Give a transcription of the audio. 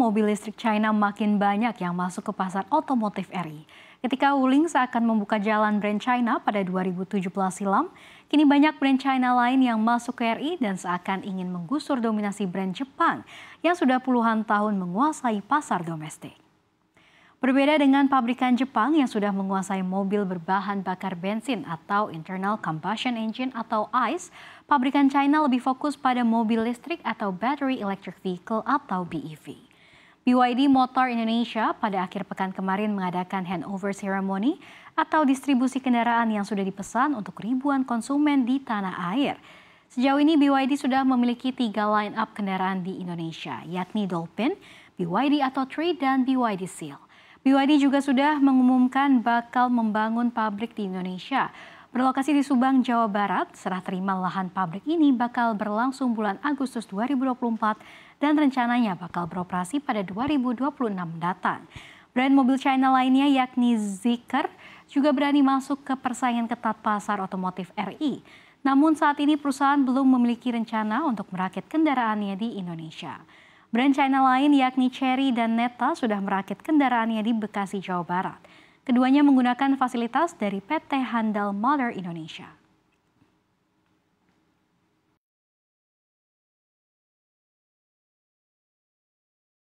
mobil listrik China makin banyak yang masuk ke pasar otomotif RI. Ketika Wuling seakan membuka jalan brand China pada 2017 silam, kini banyak brand China lain yang masuk ke RI dan seakan ingin menggusur dominasi brand Jepang yang sudah puluhan tahun menguasai pasar domestik. Berbeda dengan pabrikan Jepang yang sudah menguasai mobil berbahan bakar bensin atau internal combustion engine atau ICE, pabrikan China lebih fokus pada mobil listrik atau battery electric vehicle atau BEV. BYD Motor Indonesia pada akhir pekan kemarin mengadakan handover ceremony atau distribusi kendaraan yang sudah dipesan untuk ribuan konsumen di tanah air. Sejauh ini BYD sudah memiliki tiga line up kendaraan di Indonesia, yakni Dolphin, BYD atau Tree, dan BYD Seal. BYD juga sudah mengumumkan bakal membangun pabrik di Indonesia Berlokasi di Subang, Jawa Barat, serah terima lahan pabrik ini bakal berlangsung bulan Agustus 2024 dan rencananya bakal beroperasi pada 2026 mendatang. Brand mobil China lainnya yakni Zeekr juga berani masuk ke persaingan ketat pasar otomotif RI. Namun saat ini perusahaan belum memiliki rencana untuk merakit kendaraannya di Indonesia. Brand China lain yakni Cherry dan Neta sudah merakit kendaraannya di Bekasi, Jawa Barat. Keduanya menggunakan fasilitas dari PT Handal Mother Indonesia.